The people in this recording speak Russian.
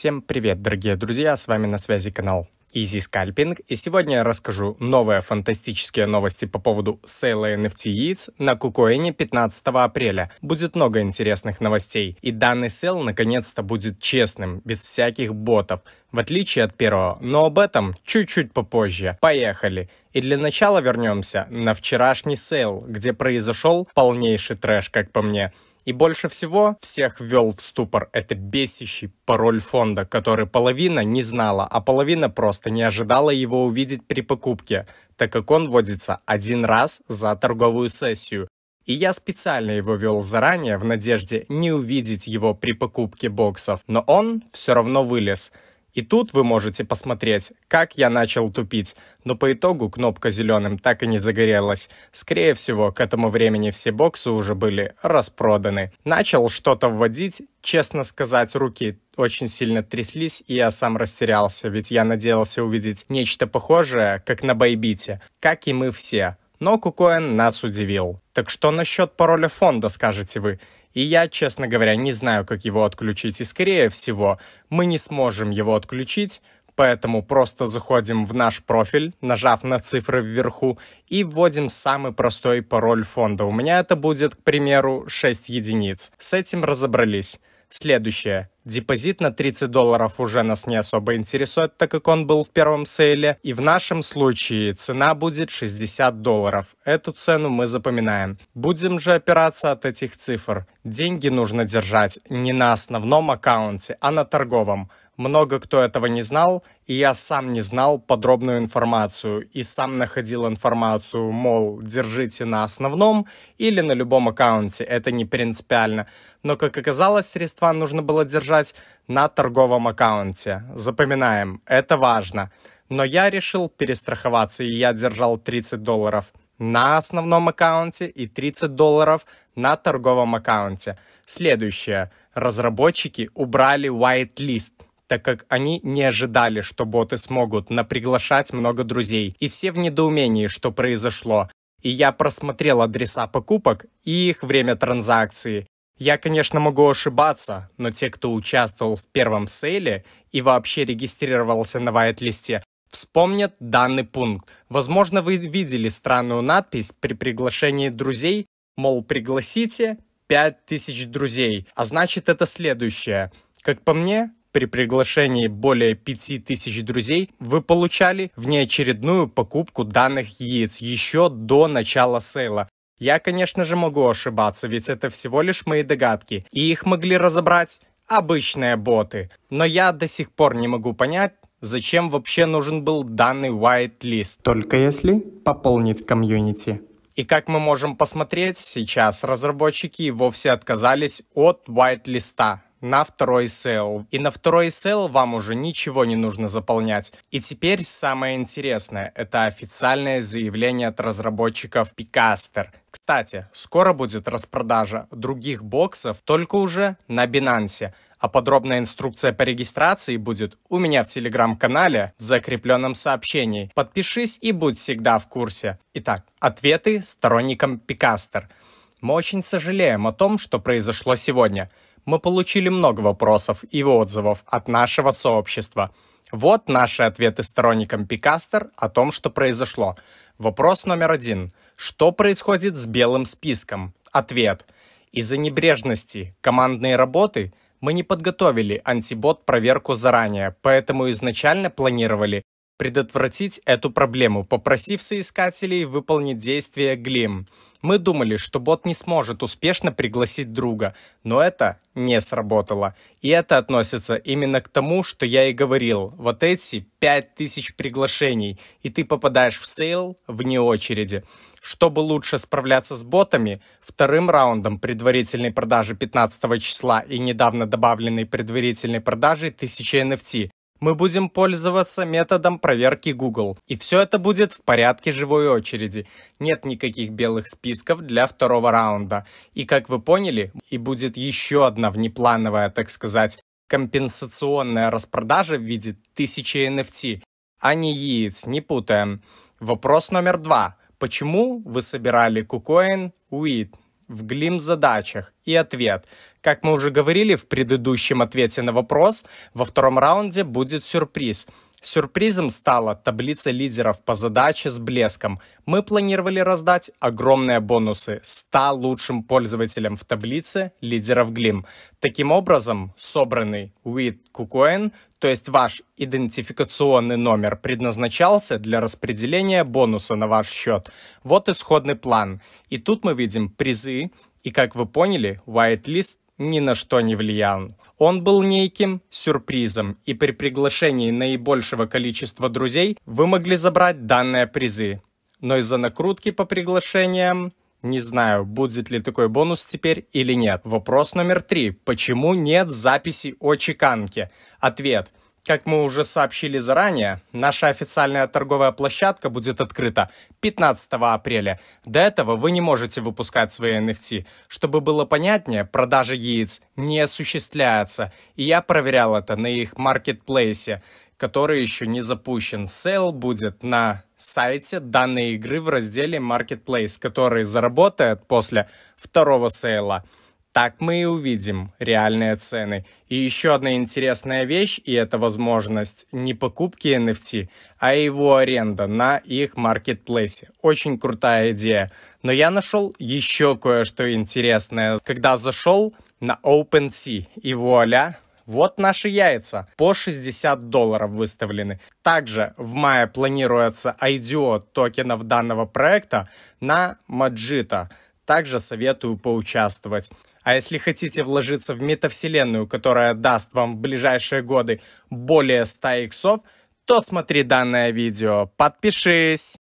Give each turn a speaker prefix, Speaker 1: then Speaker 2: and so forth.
Speaker 1: Всем привет, дорогие друзья, с вами на связи канал Easy Scalping, и сегодня я расскажу новые фантастические новости по поводу сейла NFT яиц на Кукоине 15 апреля. Будет много интересных новостей, и данный сейл наконец-то будет честным, без всяких ботов, в отличие от первого, но об этом чуть-чуть попозже. Поехали! И для начала вернемся на вчерашний сейл, где произошел полнейший трэш, как по мне – и больше всего всех ввел в ступор это бесящий пароль фонда, который половина не знала, а половина просто не ожидала его увидеть при покупке, так как он вводится один раз за торговую сессию. И я специально его вел заранее в надежде не увидеть его при покупке боксов, но он все равно вылез – и тут вы можете посмотреть, как я начал тупить, но по итогу кнопка зеленым так и не загорелась. Скорее всего, к этому времени все боксы уже были распроданы. Начал что-то вводить, честно сказать, руки очень сильно тряслись, и я сам растерялся, ведь я надеялся увидеть нечто похожее, как на Байбите, как и мы все. Но Кукоин нас удивил. Так что насчет пароля фонда, скажете вы? И я, честно говоря, не знаю, как его отключить. И скорее всего, мы не сможем его отключить, поэтому просто заходим в наш профиль, нажав на цифры вверху, и вводим самый простой пароль фонда. У меня это будет, к примеру, 6 единиц. С этим разобрались. Следующее. Депозит на 30 долларов уже нас не особо интересует, так как он был в первом сейле. И в нашем случае цена будет 60 долларов. Эту цену мы запоминаем. Будем же опираться от этих цифр. Деньги нужно держать не на основном аккаунте, а на торговом. Много кто этого не знал, и я сам не знал подробную информацию, и сам находил информацию, мол, держите на основном или на любом аккаунте, это не принципиально. Но, как оказалось, средства нужно было держать на торговом аккаунте. Запоминаем, это важно. Но я решил перестраховаться, и я держал 30 долларов на основном аккаунте и 30 долларов на торговом аккаунте. Следующее. Разработчики убрали whitelist – так как они не ожидали, что боты смогут наприглашать много друзей, и все в недоумении, что произошло. И я просмотрел адреса покупок и их время транзакции. Я, конечно, могу ошибаться, но те, кто участвовал в первом сейле и вообще регистрировался на вайт-листе, вспомнят данный пункт. Возможно, вы видели странную надпись при приглашении друзей, мол, пригласите 5000 друзей, а значит это следующее. Как по мне, при приглашении более 5000 друзей вы получали внеочередную покупку данных яиц еще до начала сейла. Я, конечно же, могу ошибаться, ведь это всего лишь мои догадки, и их могли разобрать обычные боты. Но я до сих пор не могу понять, зачем вообще нужен был данный white list. Только если пополнить комьюнити. И как мы можем посмотреть, сейчас разработчики вовсе отказались от white листа на второй SEO. И на второй SEO вам уже ничего не нужно заполнять. И теперь самое интересное – это официальное заявление от разработчиков Picaster. Кстати, скоро будет распродажа других боксов, только уже на Binance. А подробная инструкция по регистрации будет у меня в телеграм-канале в закрепленном сообщении. Подпишись и будь всегда в курсе. Итак, ответы сторонникам Picaster. Мы очень сожалеем о том, что произошло сегодня – мы получили много вопросов и отзывов от нашего сообщества. Вот наши ответы сторонникам Пикастер о том, что произошло. Вопрос номер один. Что происходит с белым списком? Ответ. Из-за небрежности командной работы мы не подготовили антибот-проверку заранее, поэтому изначально планировали предотвратить эту проблему, попросив соискателей выполнить действие Глим – мы думали, что бот не сможет успешно пригласить друга, но это не сработало. И это относится именно к тому, что я и говорил. Вот эти 5000 приглашений, и ты попадаешь в сейл вне очереди. Чтобы лучше справляться с ботами, вторым раундом предварительной продажи 15 числа и недавно добавленной предварительной продажи 1000 NFT мы будем пользоваться методом проверки Google. И все это будет в порядке живой очереди. Нет никаких белых списков для второго раунда. И как вы поняли, и будет еще одна внеплановая, так сказать, компенсационная распродажа в виде тысячи NFT, а не яиц, не путаем. Вопрос номер два. Почему вы собирали KuCoin, Уит? в глим-задачах и ответ. Как мы уже говорили в предыдущем ответе на вопрос, во втором раунде будет сюрприз – Сюрпризом стала таблица лидеров по задаче с блеском. Мы планировали раздать огромные бонусы 100 лучшим пользователям в таблице лидеров Glim. Таким образом, собранный with KuCoin, то есть ваш идентификационный номер, предназначался для распределения бонуса на ваш счет. Вот исходный план. И тут мы видим призы, и как вы поняли, whitelist ни на что не влиял. Он был неким сюрпризом, и при приглашении наибольшего количества друзей вы могли забрать данные призы. Но из-за накрутки по приглашениям не знаю, будет ли такой бонус теперь или нет. Вопрос номер три. Почему нет записи о чеканке? Ответ. Как мы уже сообщили заранее, наша официальная торговая площадка будет открыта 15 апреля. До этого вы не можете выпускать свои NFT. Чтобы было понятнее, продажа яиц не осуществляется. И я проверял это на их маркетплейсе, который еще не запущен. Сейл будет на сайте данной игры в разделе Marketplace, который заработает после второго сейла – так мы и увидим реальные цены. И еще одна интересная вещь, и это возможность не покупки NFT, а его аренда на их маркетплейсе. Очень крутая идея. Но я нашел еще кое-что интересное. Когда зашел на OpenSea, и вуаля, вот наши яйца. По 60 долларов выставлены. Также в мае планируется IDO токенов данного проекта на Маджита. Также советую поучаствовать. А если хотите вложиться в метавселенную, которая даст вам в ближайшие годы более 100 иксов, то смотри данное видео. Подпишись!